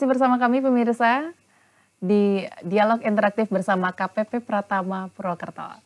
Masih bersama kami pemirsa di dialog interaktif bersama KPP Pratama Purwokerto.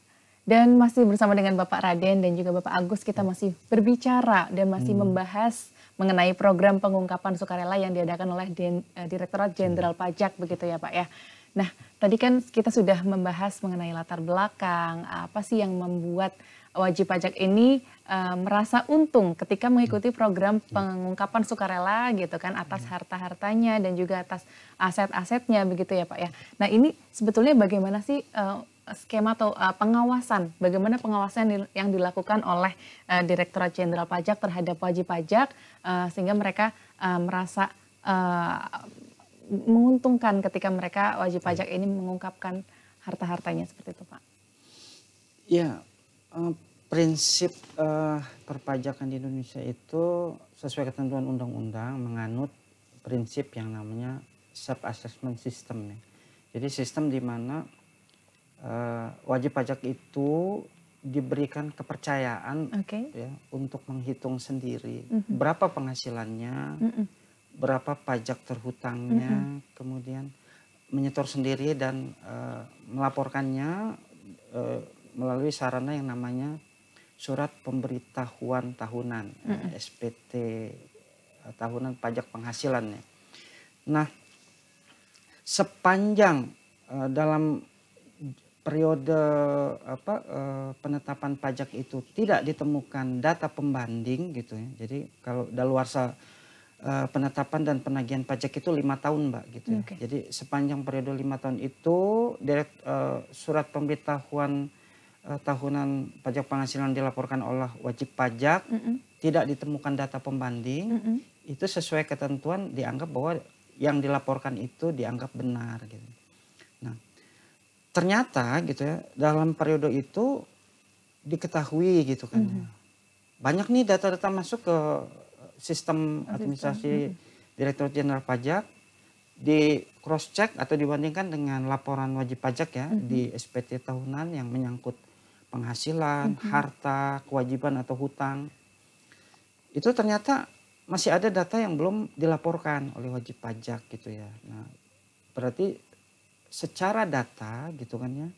Dan masih bersama dengan Bapak Raden dan juga Bapak Agus kita masih berbicara dan masih hmm. membahas mengenai program pengungkapan sukarela yang diadakan oleh eh, Direktorat Jenderal hmm. Pajak begitu ya Pak ya. Nah, tadi kan kita sudah membahas mengenai latar belakang, apa sih yang membuat wajib pajak ini uh, merasa untung ketika mengikuti program pengungkapan sukarela gitu kan atas hmm. harta-hartanya dan juga atas aset-asetnya begitu ya Pak ya. Nah, ini sebetulnya bagaimana sih uh, skema atau uh, pengawasan, bagaimana pengawasan yang dilakukan oleh uh, Direktorat Jenderal Pajak terhadap wajib pajak uh, sehingga mereka uh, merasa uh, menguntungkan ketika mereka wajib hmm. pajak ini mengungkapkan harta-hartanya seperti itu, Pak. Ya, Eh, prinsip uh, perpajakan di Indonesia itu sesuai ketentuan undang-undang menganut prinsip yang namanya self-assessment system ya. Jadi sistem di mana uh, wajib pajak itu diberikan kepercayaan okay. ya untuk menghitung sendiri mm -hmm. berapa penghasilannya, mm -hmm. berapa pajak terhutangnya, mm -hmm. kemudian menyetor sendiri dan uh, melaporkannya uh, melalui sarana yang namanya surat pemberitahuan tahunan mm-hmm. SPT eh, tahunan pajak penghasilannya. Nah, sepanjang uh, dalam periode apa uh, penetapan pajak itu tidak ditemukan data pembanding gitu ya. Jadi kalau daluarsa uh, penetapan dan penagihan pajak itu lima tahun mbak gitu. Ya. Okay. Jadi sepanjang periode lima tahun itu direkt, uh, surat pemberitahuan uh, tahunan pajak penghasilan dilaporkan oleh wajib pajak mm -mm. tidak ditemukan data pembanding mm -mm. itu sesuai ketentuan dianggap bahwa yang dilaporkan itu dianggap benar gitu. Nah, ternyata gitu ya dalam periode itu diketahui gitu kan. Mm -hmm. Banyak nih data-data masuk ke eh, sistem administrasi mm -hmm. Direktur Jenderal Pajak di cross check atau dibandingkan dengan laporan wajib pajak ya mm -hmm. di SPT tahunan yang menyangkut penghasilan, mm -hmm. harta, kewajiban atau hutang. Itu ternyata masih ada data yang belum dilaporkan oleh wajib pajak gitu ya. Nah, berarti secara data gitu kan ya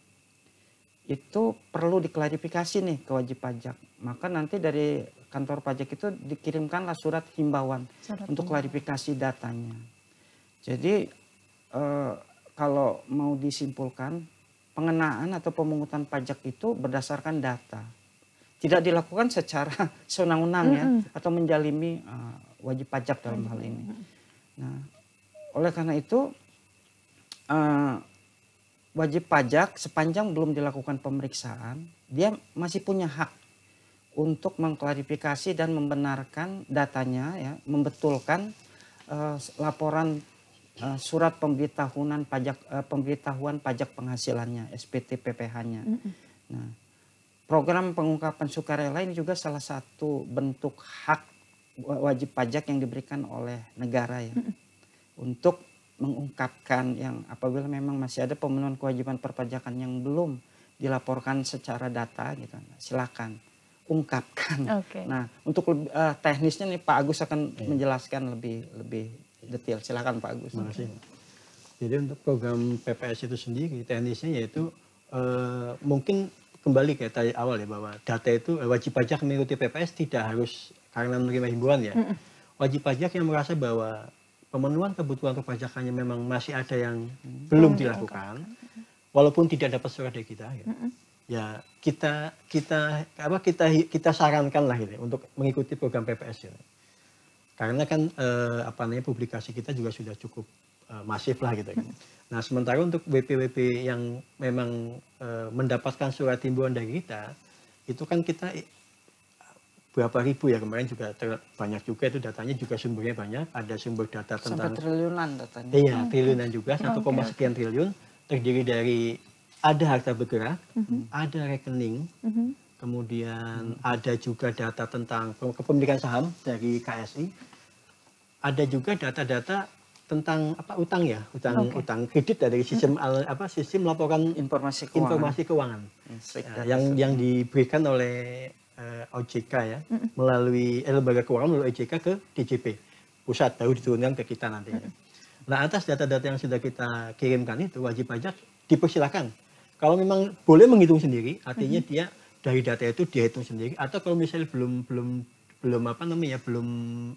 itu perlu diklarifikasi nih ke wajib pajak. Maka nanti dari kantor pajak itu dikirimkanlah surat himbauan surat untuk klarifikasi datanya. Jadi eh, kalau mau disimpulkan pengenaan atau pemungutan pajak itu berdasarkan data. Tidak dilakukan secara senang-unang mm -hmm. ya atau menjalimi uh, wajib pajak dalam hal ini. Nah, oleh karena itu uh, wajib pajak sepanjang belum dilakukan pemeriksaan, dia masih punya hak untuk mengklarifikasi dan membenarkan datanya ya, membetulkan uh, laporan Eh, surat pemberitahuan pajak uh, eh, pemberitahuan pajak penghasilannya SPT PPh-nya. Mm -hmm. Nah, program pengungkapan sukarela ini juga salah satu bentuk hak wajib pajak yang diberikan oleh negara ya. Mm -hmm. Untuk mengungkapkan yang apabila memang masih ada pemenuhan kewajiban perpajakan yang belum dilaporkan secara data gitu. Nah, silakan ungkapkan. Okay. Nah, untuk uh, teknisnya nih Pak Agus akan yeah. menjelaskan lebih lebih detail. Silakan Pak Agus. Terima Jadi untuk program PPS itu sendiri teknisnya yaitu e, mungkin kembali kayak tadi awal ya bahwa data itu eh, wajib pajak mengikuti PPS tidak harus karena menerima himbauan ya. Wajib pajak yang merasa bahwa pemenuhan kebutuhan perpajakannya memang masih ada yang belum dilakukan, walaupun tidak dapat surat dari kita ya. Ya kita kita apa kita kita sarankan lah ini untuk mengikuti program PPS ini karena kan eh, apa namanya publikasi kita juga sudah cukup eh, masif lah gitu kan. Nah sementara untuk wp yang memang eh, mendapatkan surat timbuan dari kita itu kan kita eh, berapa ribu ya kemarin juga banyak juga itu datanya juga sumbernya banyak ada sumber data tentang Sampai triliunan datanya iya triliunan juga satu koma sekian triliun terdiri dari ada harta bergerak mm -hmm. ada rekening mm -hmm kemudian hmm. ada juga data tentang kepemilikan saham dari KSI, ada juga data-data tentang apa utang ya utang okay. utang kredit dari sistem hmm. apa sistem laporan informasi keuangan, informasi keuangan ya, yang yang diberikan oleh uh, eh, OJK ya hmm. melalui eh, lembaga keuangan melalui OJK ke DJP pusat baru diturunkan ke kita nantinya. Hmm. Nah atas data-data yang sudah kita kirimkan itu wajib pajak dipersilakan kalau memang boleh menghitung sendiri artinya hmm. dia dari data itu dihitung sendiri atau kalau misalnya belum belum belum apa namanya belum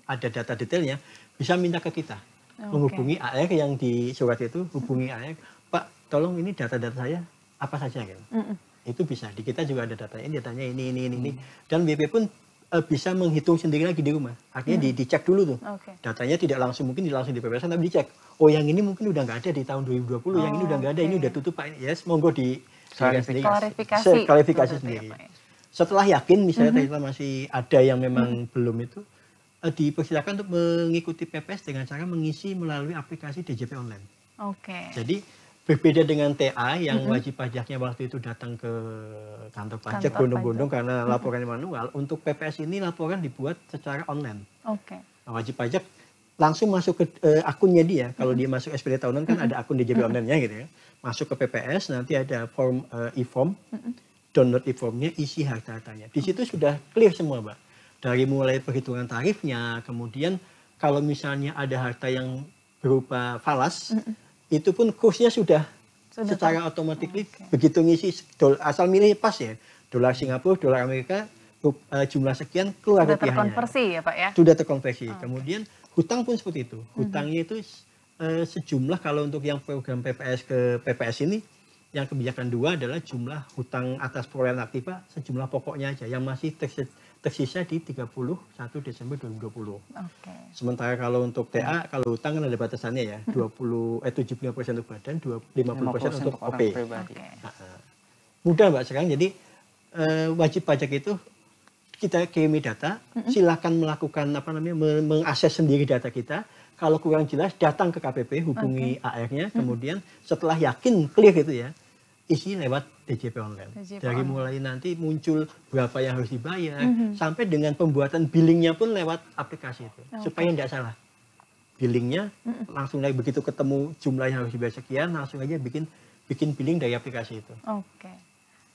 ada data detailnya bisa minta ke kita okay. menghubungi AR yang di surat itu hubungi AR Pak tolong ini data-data saya apa saja gitu. mm -hmm. itu bisa di kita juga ada datanya datanya ini ini ini, mm. ini. dan BP pun uh, bisa menghitung sendiri lagi di rumah artinya mm. di, dicek dulu tuh okay. datanya tidak langsung mungkin langsung di PPS tapi dicek oh yang ini mungkin udah nggak ada di tahun 2020 oh, yang ini udah nggak ada ini udah tutup Pak yes monggo di klarifikasi, klarifikasi. klarifikasi sendiri. Ya, Setelah yakin misalnya mm -hmm. ternyata masih ada yang memang mm -hmm. belum itu eh, dipersilakan untuk mengikuti PPS dengan cara mengisi melalui aplikasi DJP online. Oke. Okay. Jadi berbeda dengan TA yang mm -hmm. wajib pajaknya waktu itu datang ke kantor pajak gondong-gondong karena mm-hmm. laporannya mm -hmm. manual, untuk PPS ini laporan dibuat secara online. Oke. Okay. wajib pajak langsung masuk ke uh, akunnya dia. Kalau dia masuk SPD tahunan kan ada akun DJP online-nya gitu ya. Masuk ke PPS nanti ada form uh, e-form, download e-formnya, isi harta-hartanya. Di situ sudah clear semua, Mbak. Dari mulai perhitungan tarifnya, kemudian kalau misalnya ada harta yang berupa falas, itu pun kursnya sudah, sudah secara otomatis oh, okay. begitu ngisi asal milih pas ya. Dolar Singapura, dolar Amerika, eh, jumlah sekian keluar Sudah rupiahnya. terkonversi ya Pak ya? Sudah terkonversi. Oh, okay. Kemudian Hutang pun seperti itu. Mhm. Hutangnya itu uh, sejumlah kalau untuk yang program PPS ke PPS ini yang kebijakan dua adalah jumlah hutang atas perolehan aktiva sejumlah pokoknya aja yang masih tersisa di 31 Desember 2020. Okay. Sementara kalau untuk TA iya. kalau hutang kan ada batasannya ya 20 mhm. eh 75 untuk badan, 50, 50 untuk, OP. Okay. Nah, mudah mbak sekarang jadi eh, wajib pajak itu kita kirimi data, mm silahkan melakukan apa namanya mengakses sendiri data kita. Kalau kurang jelas datang ke KPP, hubungi okay. AR-nya, kemudian setelah yakin clear itu ya, isi lewat DJP online. DJP Dari online. mulai nanti muncul berapa yang harus dibayar mm-hmm. sampai dengan pembuatan billingnya pun lewat aplikasi itu okay. supaya tidak salah billingnya mm-hmm. langsung lagi begitu ketemu jumlah yang harus dibayar sekian langsung aja bikin bikin billing dari aplikasi itu. Oke. Okay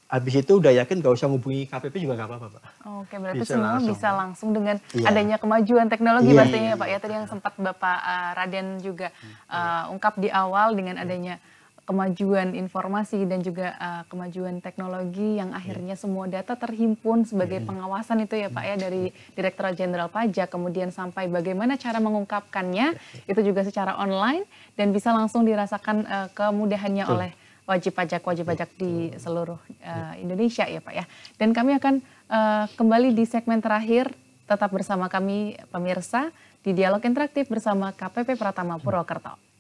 habis itu udah yakin gak usah hubungi KPP juga gak apa-apa Pak. Oke, berarti bisa semua langsung. bisa langsung dengan yeah. adanya kemajuan teknologi yeah, pastinya yeah, Pak. Ya tadi yang sempat Bapak uh, Raden juga uh, ungkap di awal dengan hmm. adanya kemajuan informasi dan juga uh, kemajuan teknologi yang iya. akhirnya semua data terhimpun sebagai iya. pengawasan itu ya Pak ya hmm. dari iya. Direktorat Jenderal Pajak kemudian sampai bagaimana cara mengungkapkannya itu juga secara online dan bisa langsung dirasakan uh, kemudahannya oleh wajib pajak-wajib pajak di seluruh uh, Indonesia ya Pak ya. Dan kami akan uh, kembali di segmen terakhir tetap bersama kami pemirsa di dialog interaktif bersama KPP Pratama Purwokerto.